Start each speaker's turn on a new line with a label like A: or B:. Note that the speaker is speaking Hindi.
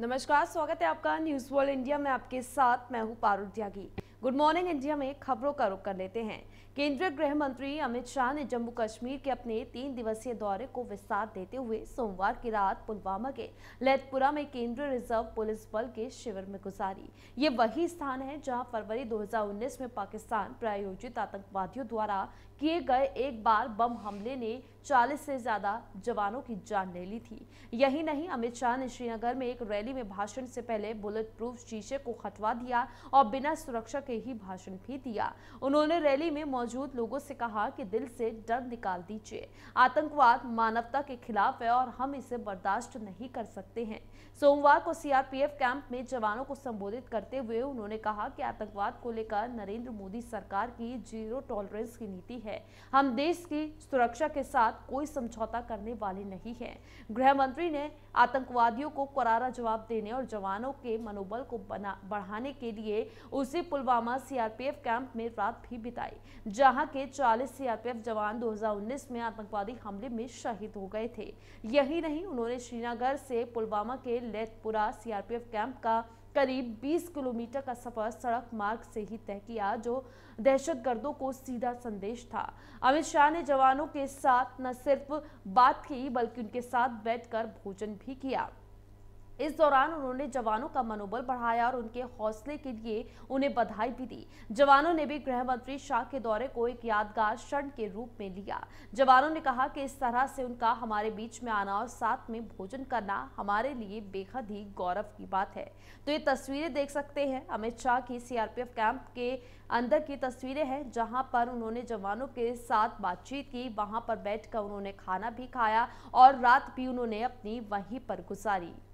A: नमस्कार स्वागत है आपका न्यूज वर्ल्ड इंडिया में आपके साथ मैं हूं Parul Tyagi good morning India में खबरों का रुख कर लेते हैं केंद्रीय गृह मंत्री अमित शाह ने जम्मू कश्मीर के अपने तीन दिवसीय दौरे को विस्तार देते हुए सोमवार की रात पुलवामा के लैतपुरा में केंद्रीय रिजर्व पुलिस बल के शिविर में गुजारी ये वही स्थान है जहां फरवरी 2019 में पाकिस्तान प्रायोजित आतंकवादियों द्वारा किए गए एक बार बम हमले ने 40 से ज्यादा जवानों की जान ले ली थी यही नहीं अमित शाह ने श्रीनगर में एक रैली में भाषण से पहले बुलेट प्रूफ शीशे को हटवा दिया और बिना सुरक्षा के ही भाषण भी दिया उन्होंने रैली में मौजूद लोगों से कहा कि दिल से डर निकाल दीजिए आतंकवाद मानवता के खिलाफ है और हम इसे बर्दाश्त नहीं कर सकते हैं सोमवार को सीआरपीएफ कैंप में जवानों को संबोधित करते हुए उन्होंने कहा कि आतंकवाद को लेकर नरेंद्र मोदी सरकार की जीरो टॉलरेंस की नीति है हम देश की सुरक्षा के साथ साथ कोई समझौता करने वाली नहीं है गृह मंत्री ने आतंकवादियों को करारा जवाब देने और जवानों के मनोबल को बना बढ़ाने के लिए उसी पुलवामा सीआरपीएफ कैंप में रात भी बिताई जहां के 40 सीआरपीएफ जवान 2019 में आतंकवादी हमले में शहीद हो गए थे यही नहीं उन्होंने श्रीनगर से पुलवामा के लेतपुरा सीआरपीएफ कैंप का करीब 20 किलोमीटर का सफर सड़क मार्ग से ही तय किया जो दहशतगर्दों को सीधा संदेश था अमित शाह ने जवानों के साथ न सिर्फ बात की बल्कि उनके साथ बैठकर भोजन भी किया इस दौरान उन्होंने जवानों का मनोबल बढ़ाया और उनके हौसले के लिए उन्हें बधाई भी दी जवानों ने भी गृह मंत्री शाह के दौरे को एक यादगार क्षण के रूप में लिया जवानों ने कहा कि इस तरह से उनका हमारे बीच में आना और साथ में भोजन करना हमारे लिए बेहद ही गौरव की बात है तो ये तस्वीरें देख सकते हैं अमित शाह की सीआरपीएफ कैंप के अंदर की तस्वीरें हैं जहां पर उन्होंने जवानों के साथ बातचीत की वहां पर बैठकर उन्होंने खाना भी खाया और रात भी उन्होंने अपनी वहीं पर गुजारी